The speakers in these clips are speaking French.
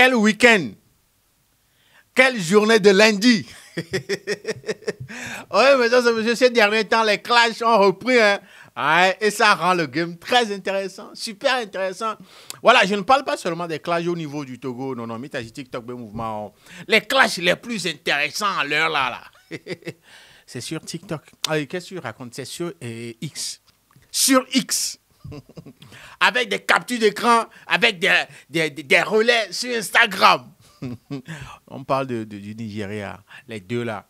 Quel week-end Quelle journée de lundi Oui, mesdames et messieurs, ces derniers temps, les clashs ont repris. Hein. et ça rend le game très intéressant, super intéressant. Voilà, je ne parle pas seulement des clashs au niveau du Togo, non, non, mais TikTok, mouvement. Les clashs les plus intéressants à l'heure là, là. c'est sur TikTok. Qu'est-ce que tu racontes C'est sur euh, X. Sur X. avec des captures d'écran, avec des, relais sur Instagram. On parle de, du Nigeria. Les deux là.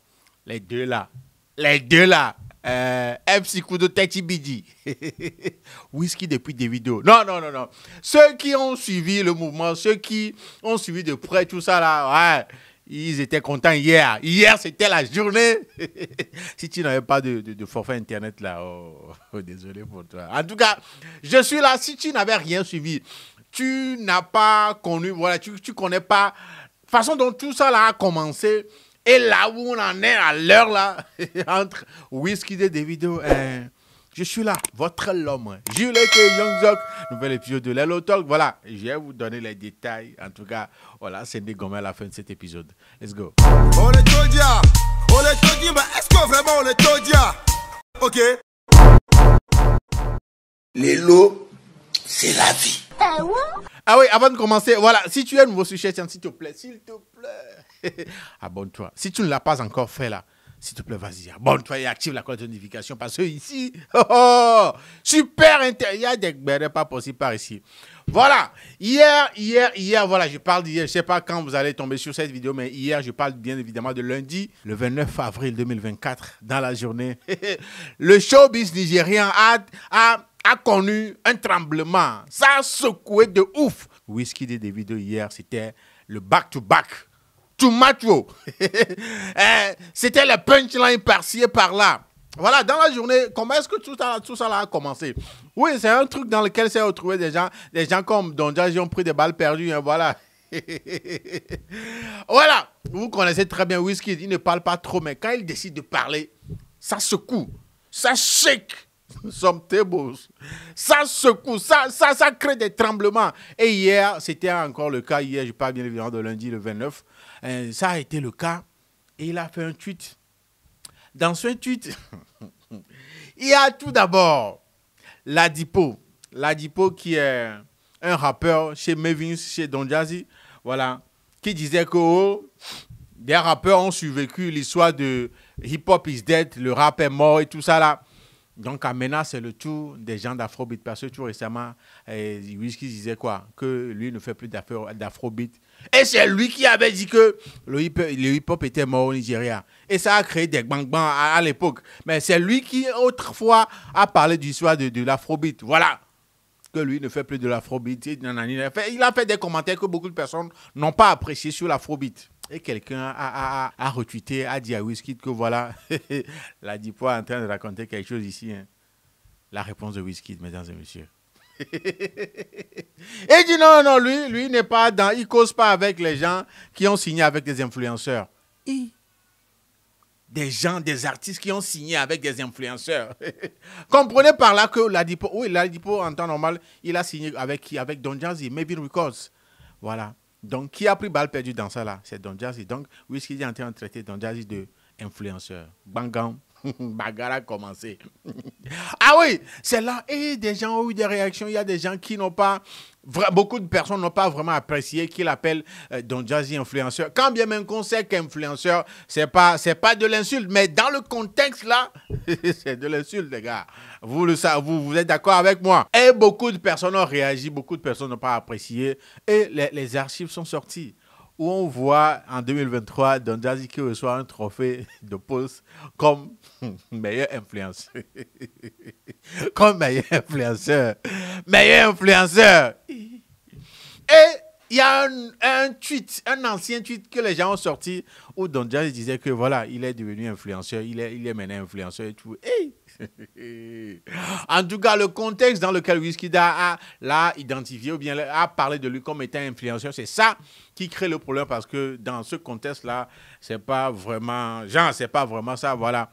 Les deux là. Les deux là. Euh, MC Kudo Tetibidi. Whisky depuis des vidéos. Non, non, non, non. Ceux qui ont suivi le mouvement, ceux qui ont suivi de près tout ça là, ouais. Ils étaient contents hier. Hier, c'était la journée. si tu n'avais pas de, forfait Internet là, oh, oh, oh, désolé pour toi. En tout cas, je suis là. Si tu n'avais rien suivi, tu n'as pas connu, voilà, tu ne connais pas façon dont tout ça là, a commencé. Et là où on en est à l'heure là, entre Whisky des vidéos et hein. Je suis là, votre l'homme. Hein. Jules et Young nouvel épisode de l'Hello Talk. Voilà, je vais vous donner les détails. En tout cas, voilà, c'est dégommé à la fin de cet épisode. Let's go. On est Todia. On est Todia, mais est-ce que vraiment on est Todia Ok. L'Hello, c'est la vie. Eh ah oui, avant de commencer, voilà, si tu es nouveau sur chaîne, s'il te plaît, s'il te plaît, abonne-toi. Si tu ne l'as pas encore fait là, s'il te plaît, vas-y, bon toi active la cloche de notification parce que ici, oh, oh, super intérieur des a pas possible par ici. Voilà, hier, hier, hier, voilà, je parle d'hier, je sais pas quand vous allez tomber sur cette vidéo, mais hier, je parle bien évidemment de lundi, le 29 avril 2024, dans la journée. le showbiz nigérien a, a, connu un tremblement. Ça a secoué de ouf. Whisky des vidéos hier, c'était le back-to-back. back to back macho. Eh, c'était le punchline par-ci par-là. Voilà, dans la journée, comment est-ce que tout ça, tout ça a commencé Oui, c'est un truc dans lequel s'est retrouvé des gens, des gens comme Don j'ai ont pris des balles perdues, hein, voilà. voilà, vous connaissez très bien Whisky, il ne parle pas trop, mais quand il décide de parler, ça secoue, ça shake sommes Ça secoue, ça, ça, ça crée des tremblements. Et hier, c'était encore le cas, hier, je parle bien évidemment de lundi le 29, euh, ça a été le cas. Et il a fait un tweet. Dans ce tweet, il y a tout d'abord Ladipo. Ladipo qui est un rappeur chez Mevins, chez Don Jazzy, voilà, qui disait que oh, des rappeurs ont survécu l'histoire de Hip Hop is dead, le rap est mort et tout ça là. Donc à c'est le tour des gens d'Afrobeat. Parce que tout récemment, eh, disait quoi Que lui ne fait plus d'Afrobeat et c'est lui qui avait dit que le hip-hop était mort au Nigeria. Et ça a créé des bang à, l'époque. Mais c'est lui qui, autrefois, a parlé du soir de, de l'afrobeat. Voilà. Que lui ne fait plus de l'afrobeat. Il a fait des commentaires que beaucoup de personnes n'ont pas apprécié sur l'afrobeat. Et quelqu'un a, a, retweeté, a dit à Wizkid que voilà, la Dipo est en train de raconter quelque chose ici. Hein. La réponse de Wizkid, mesdames et messieurs. Et il dit non, non, lui, lui n'est pas dans, il cause pas avec les gens qui ont signé avec des influenceurs. des gens, des artistes qui ont signé avec des influenceurs. Comprenez par là que Ladipo, oui, Ladipo en temps normal, il a signé avec qui Avec Don Jazzy, Maybe Records. Voilà. Donc, qui a pris balle perdue dans ça là C'est Don Jazzy. Donc, oui, ce qu'il est en train de traiter Don Jazzy de influenceur. bangang Bagarre a commencé. ah oui, c'est là. Et des gens ont eu des réactions. Il y a des gens qui n'ont pas. Beaucoup de personnes n'ont pas vraiment apprécié qu'il appelle euh, Don Jazzy influenceur. Quand bien même qu'on sait qu'influenceur, c'est pas, pas de l'insulte, mais dans le contexte là, c'est de l'insulte, les gars. Vous le savez, vous, êtes d'accord avec moi. Et beaucoup de personnes ont réagi, beaucoup de personnes n'ont pas apprécié, et les, les archives sont sorties où on voit en 2023 Don Jazzy qui reçoit un trophée de poste comme meilleur influenceur. comme meilleur influenceur. Meilleur influenceur. Et il y a un, tweet, un ancien tweet que les gens ont sorti où Don Jazzy disait que voilà, il est devenu influenceur, il est, il est maintenant influenceur et tout. en tout cas, le contexte dans lequel Wiskida a l'a identifié ou bien a parlé de lui comme étant influenceur, c'est ça qui crée le problème parce que dans ce contexte-là, c'est pas vraiment, c'est pas vraiment ça, voilà.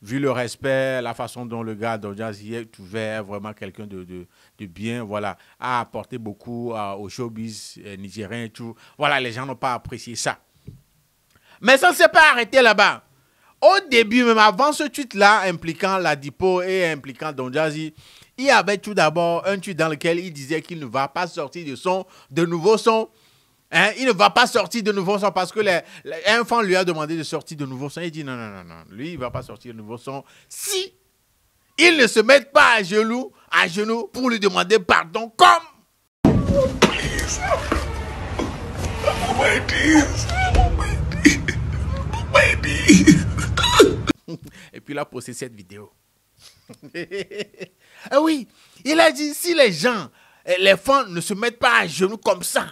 Vu le respect, la façon dont le gars d'audience est ouvert, vraiment quelqu'un de, de, bien, voilà, a apporté beaucoup euh, au showbiz euh, nigérien et tout. Voilà, les gens n'ont pas apprécié ça. Mais ça ne s'est pas arrêté là-bas. Au début, même avant ce tweet-là, impliquant la Dipo et impliquant Don Jazzy, il y avait tout d'abord un tweet dans lequel il disait qu'il ne va pas sortir de son, de nouveau son. Hein, il ne va pas sortir de nouveau son parce que les, lui a demandé de sortir de nouveau son. Il dit non, non, non, non. Lui, il ne va pas sortir de nouveau son si il ne se met pas à genoux, à genoux pour lui demander pardon comme. puis il a posté cette vidéo. Eh oui, il a dit si les gens, eh, les fans ne se mettent pas à genoux comme ça,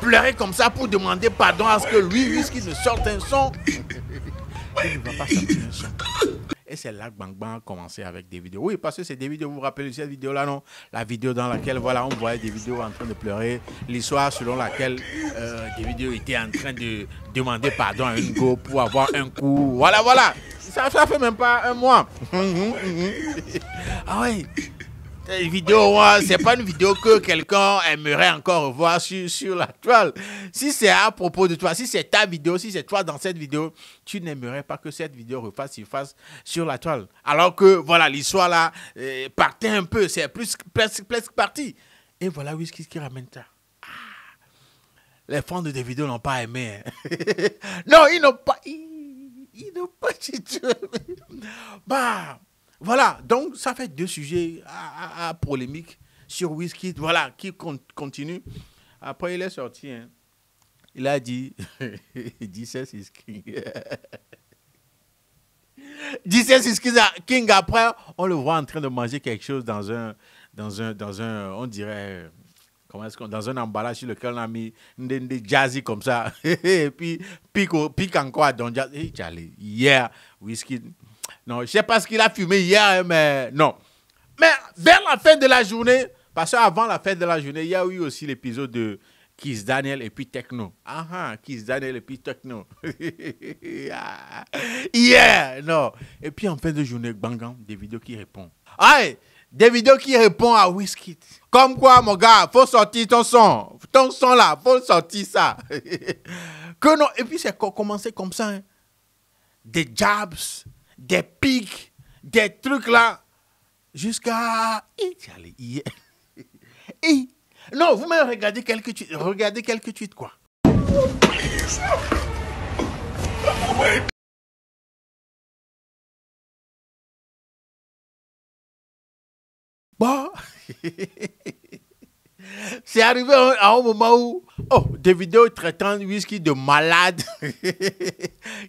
pleurer comme ça pour demander pardon à ce que lui, puisqu'il ne sorte ne un son. Et c'est là que Bang Bang a commencé avec des vidéos. Oui, parce que c'est des vidéos, vous vous rappelez cette vidéo-là, non La vidéo dans laquelle, voilà, on voyait des vidéos en train de pleurer. L'histoire selon laquelle euh, des vidéos étaient en train de demander pardon à une go pour avoir un coup. Voilà, voilà. Ça, ça fait même pas un mois. ah oui. Une vidéo, c'est pas une vidéo que quelqu'un aimerait encore voir sur, sur la toile. Si c'est à propos de toi, si c'est ta vidéo, si c'est toi dans cette vidéo, tu n'aimerais pas que cette vidéo refasse sur la toile. Alors que, voilà, l'histoire là euh, partait un peu, c'est plus presque, presque parti. Et voilà oui, ce qui ramène ça. Ah, les fans de vidéos n'ont pas aimé. Hein. non, ils n'ont pas. Ils, n'ont pas du Bah. Voilà, donc ça fait deux sujets à, polémique sur Whisky, voilà, qui continue. Après, il est sorti, hein. il a dit, 16 is king. 16 is king, après, on le voit en train de manger quelque chose dans un, dans un, dans un on dirait, comment est-ce qu'on, dans un emballage sur lequel on a mis des, jazzy comme ça. Et puis, pique, pique encore à Don Jazzy. yeah, Whisky non, je sais pas ce qu'il a fumé hier, hein, mais non. Mais vers la fin de la journée, parce qu'avant la fin de la journée, il y a eu aussi l'épisode de Kiss Daniel et puis Techno. Ah ah, Kiss Daniel et puis Techno. yeah, non. Et puis en fin de journée, Bangan, des vidéos qui répondent. Aïe, des vidéos qui répondent à Whiskey. Comme quoi, mon gars, faut sortir ton son. Ton son là, faut sortir ça. que non. Et puis c'est commencé comme ça. Hein. Des jabs des pics, des trucs là, jusqu'à... Non, vous m'avez regardez quelques tweets, regardez quelques tweets, quoi. Bah. C'est arrivé à un moment où, oh, des vidéos traitant whisky de malade,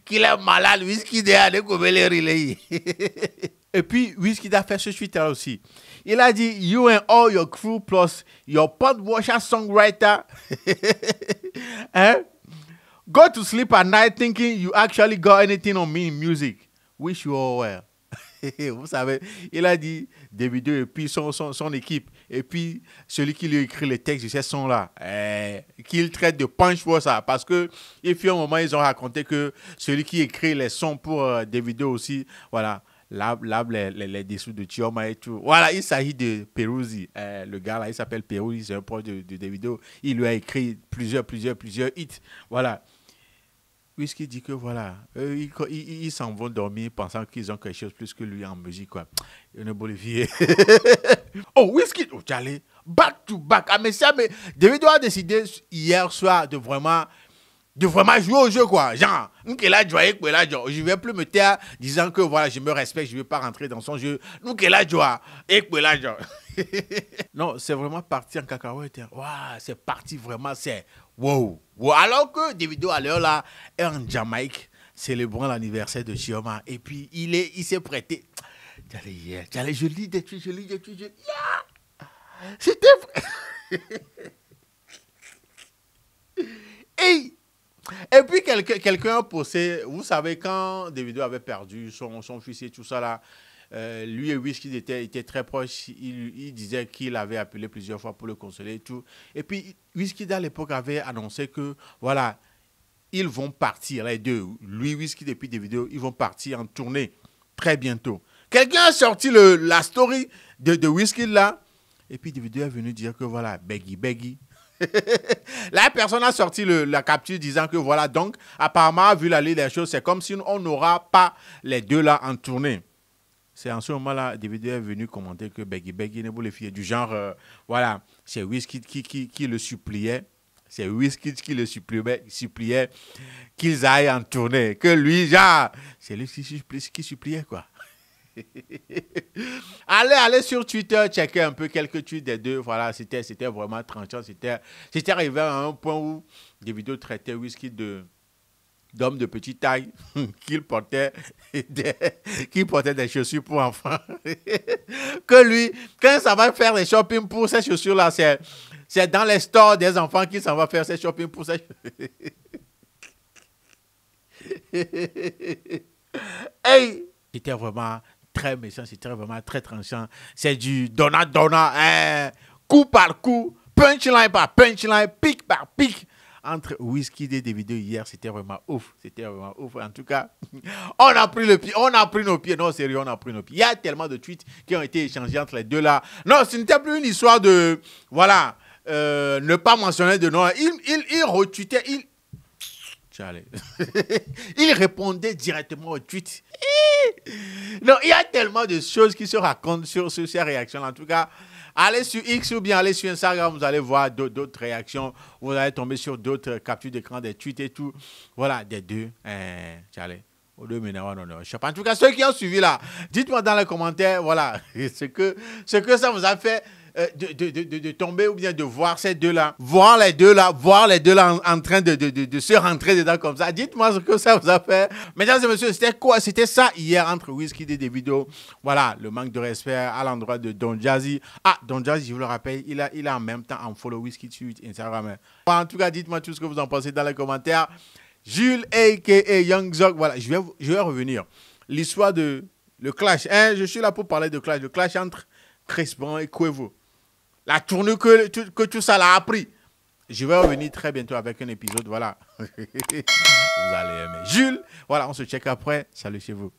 qu'il est malade, whisky de relais. Et puis, whisky a fait ce Twitter là aussi. Il a dit, You and all your crew plus your pot washer songwriter. hein? Go to sleep at night thinking you actually got anything on me in music. Wish you all well. Vous savez, il a dit, Davido et puis son, son, son équipe, et puis celui qui lui écrit les textes de ces sons-là, eh, qu'il traite de punch pour ça. Parce que, y a un moment, ils ont raconté que celui qui écrit les sons pour euh, des vidéos aussi, voilà, lave, lave les, les, dessous de Tioma et tout. Voilà, il s'agit de Peruzzi. Eh, le gars là, il s'appelle Peruzzi, c'est un proche de, de, des vidéos. Il lui a écrit plusieurs, plusieurs, plusieurs hits. Voilà. Whisky dit que voilà, euh, ils, s'en vont dormir pensant qu'ils ont quelque chose plus que lui en musique. Quoi. Une Bolivie. oh, Whisky, oh, allé back to back. Ah, mais ça, mais David a décidé hier soir de vraiment, de vraiment jouer au jeu, quoi. Genre, je vais plus me taire disant que voilà, je me respecte, je ne vais pas rentrer dans son jeu. Non, c'est vraiment parti en cacahuète. Waouh, hein. c'est parti vraiment, c'est Wow. wow. Alors que vidéos à l'heure là, est en Jamaïque, célébrant l'anniversaire de Chioma. Et puis, il est, il s'est prêté. J'allais hier, j'allais, je lis des trucs, je lis des trucs, je... Yeah C'était... et puis quelqu'un quelqu'un a posé, vous savez, quand vidéos avait perdu son, son fils et tout ça là, euh, lui et Whisky étaient, très proches. Il, disait qu'il avait appelé plusieurs fois pour le consoler et tout. Et puis, Whisky à l'époque avait annoncé que, voilà, ils vont partir, les deux. Lui, Whisky depuis des vidéos, ils vont partir en tournée très bientôt. Quelqu'un a sorti le, la story de, Whisky là. Et puis, vidéos est venu dire que, voilà, Beggy, Beggy. la personne a sorti la capture disant que voilà, donc apparemment, vu l'allée des choses, c'est comme si on n'aura pas les deux là en tournée. C'est en ce moment-là, vidéos est venu commenter que Beggy Beggy pas voulait fier du genre, euh, voilà, c'est Whisky qui, qui, le suppliait. C'est Whisky qui le suppliait, suppliait qu'ils aillent en tournée. Que lui, genre, c'est lui qui suppliait, qui suppliait quoi. allez, allez sur Twitter, checker un peu quelques tweets des deux. Voilà, c'était vraiment tranchant. C'était arrivé à un point où des vidéos traitaient Whisky de d'hommes de petite taille qu'il portait des, qui des chaussures pour enfants. que lui, quand ça va faire les shopping pour ces chaussures-là, c'est, dans les stores des enfants qu'il s'en va faire ses shopping pour ces hey! C'était vraiment très méchant, c'était vraiment très tranchant. C'est du donna donna, hein. coup par coup, punchline par punchline, pic par pic entre Whisky et vidéos hier, c'était vraiment ouf. C'était vraiment ouf. En tout cas, on a pris le pied. On a pris nos pieds. Non, sérieux, on a pris nos pieds. Il y a tellement de tweets qui ont été échangés entre les deux là. Non, ce n'était plus une histoire de. Voilà. Euh, ne pas mentionner de nom. Il, il, il retweetait. Il. il répondait directement aux tweets. non, il y a tellement de choses qui se racontent sur, sur ces réactions. En tout cas, Allez sur X ou bien allez sur Instagram, vous allez voir d'autres réactions. Vous allez tomber sur d'autres captures d'écran, des tweets et tout. Voilà, des deux. Eh, en tout cas, ceux qui ont suivi là, dites-moi dans les commentaires, voilà, ce que, ce que ça vous a fait. Euh, de, de, de, tomber ou bien de voir ces deux-là, voir les deux-là, voir les deux-là en, train de, de, se rentrer dedans comme ça. Dites-moi ce que ça vous a fait. Mesdames et messieurs, c'était quoi C'était ça hier entre Whisky et vidéos Voilà, le manque de respect à l'endroit de Don Jazzy. Ah, Don Jazzy, je vous le rappelle, il a, il a en même temps en follow Whisky sur Instagram. En tout cas, dites-moi tout ce que vous en pensez dans les commentaires. Jules, a.k.a. Young Zog, voilà, je vais, je vais revenir. L'histoire de le clash, hein, je suis là pour parler de clash, le clash entre Chris et Cuevo. La tournure que, que tout ça l'a appris. Je vais revenir très bientôt avec un épisode. Voilà. Vous allez aimer. Jules, voilà, on se check après. Salut chez vous.